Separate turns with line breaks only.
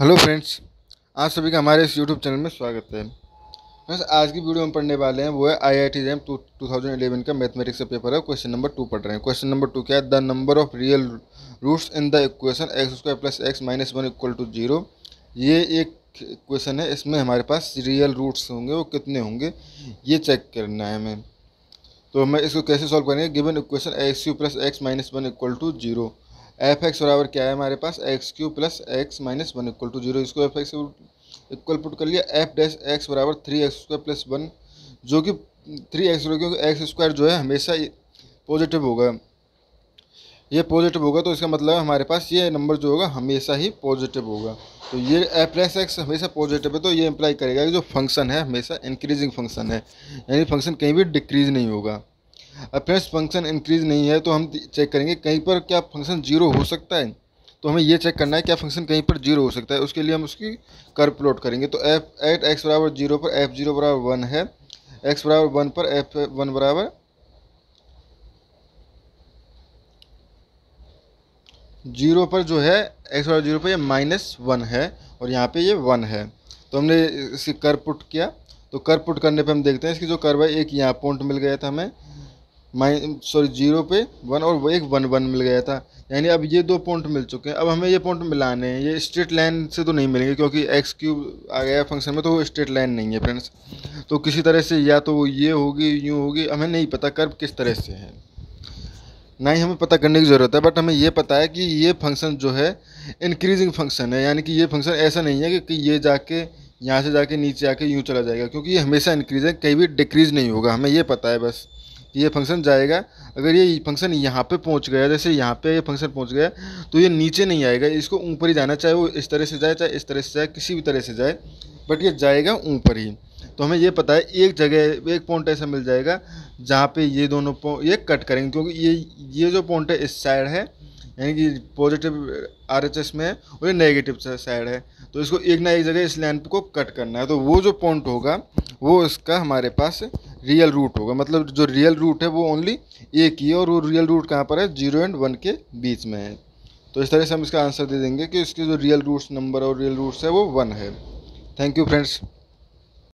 hello friends आप सभी का हमारे इस यूट्यूब चैनल में स्वागत है फ्रेंड्स आज की वीडियो हम पढ़ने वाले हैं वो है I I T JAM two two का मैथमेटिक्स का पेपर है क्वेश्चन नंबर टू पढ़ रहे हैं क्वेश्चन नंबर टू क्या है the number of real roots in the equation x square plus x minus one equal to zero ये एक क्वेश्चन है इसमें हमारे पास रियल रूट्स होंगे वो कितने होंगे ये चेक करना है हमें तो हमें इसको कैसे सॉल्व करेंगे गिवन इक्वेशन एक्स यू plus x minus one equal to zero f x बराबर क्या है हमारे पास x cube plus x minus one equal to zero इसको एफ एक्स इक्वल पुट कर लिया एफ डैश एक्स बराबर three x square plus one जो कि थ्री एक्स क्योंकि एक्स स्क्वायर जो है हमेशा पॉजिटिव होगा ये पॉजिटिव होगा तो इसका मतलब है हमारे पास ये नंबर जो होगा हमेशा ही पॉजिटिव होगा तो ये एफ प्लस एक्स हमेशा पॉजिटिव है तो ये इम्प्लाई करेगा कि जो फंक्शन है हमेशा इंक्रीजिंग फंक्शन है यानी फंक्शन कहीं भी डिक्रीज नहीं होगा अपेयर्स फंक्शन इंक्रीज नहीं है तो हम चेक करेंगे कहीं पर क्या फंक्शन जीरो हो सकता है तो हमें ये चेक करना है क्या फंक्शन कहीं पर जीरो हो सकता है उसके लिए हम उसकी कर प्लॉट करेंगे तो एफ एट एक्स बराबर जीरो पर एफ जीरो बराबर वन है एक्स बराबर वन पर एफ वन बराबर जीरो पर जो है एक्स बराबर जीरो पर ये माइनस वन है और यहाँ पे ये वन है तो हमने इसे कर पुट किया तो कर पुट करने पर हम देखते हैं इसकी जो कर्व है एक यहाँ पॉइंट मिल गया था हमें माइन सॉरी जीरो पे वन और एक वन वन मिल गया था यानी अब ये दो पॉइंट मिल चुके हैं अब हमें ये पॉइंट मिलाने हैं ये स्ट्रेट लाइन से तो नहीं मिलेंगे क्योंकि एक्स क्यूब आ गया फंक्शन में तो वो स्ट्रेट लाइन नहीं है फ्रेंड्स तो किसी तरह से या तो ये होगी यूँ होगी हमें नहीं पता कर्व किस तरह से है ना ही हमें पता करने की ज़रूरत है बट हमें ये पता है कि ये फंक्शन जो है इंक्रीजिंग फंक्शन है यानी कि ये फंक्शन ऐसा नहीं है कि, कि ये जाके यहाँ से जाके नीचे आके यूँ चला जाएगा क्योंकि ये हमेशा इंक्रीज है कहीं भी डिक्रीज़ नहीं होगा हमें ये पता है बस ये फंक्शन जाएगा अगर ये फंक्शन यहाँ पे पहुँच गया जैसे यहाँ पे ये फंक्शन पहुँच गया तो ये नीचे नहीं आएगा इसको ऊपर ही जाना चाहे वो इस तरह से जाए चाहे इस तरह से जाए किसी भी तरह से जाए बट ये जाएगा ऊपर ही तो हमें ये पता है एक जगह एक पॉइंट ऐसा मिल जाएगा जहाँ पे ये दोनों ये कट करेंगे क्योंकि ये ये जो पॉइंट है इस साइड है यानी कि पॉजिटिव आर एच एस में है और ये नेगेटिव साइड है तो इसको एक ना एक जगह इस लाइन को कट करना है तो वो जो पॉइंट होगा वो इसका हमारे पास रियल रूट होगा मतलब जो रियल रूट है वो ओनली एक ही है और वो रियल रूट कहाँ पर है जीरो एंड वन के बीच में है तो इस तरह से हम इसका आंसर दे देंगे कि इसके जो रियल रूट्स नंबर और रियल रूट्स है वो वन है थैंक यू फ्रेंड्स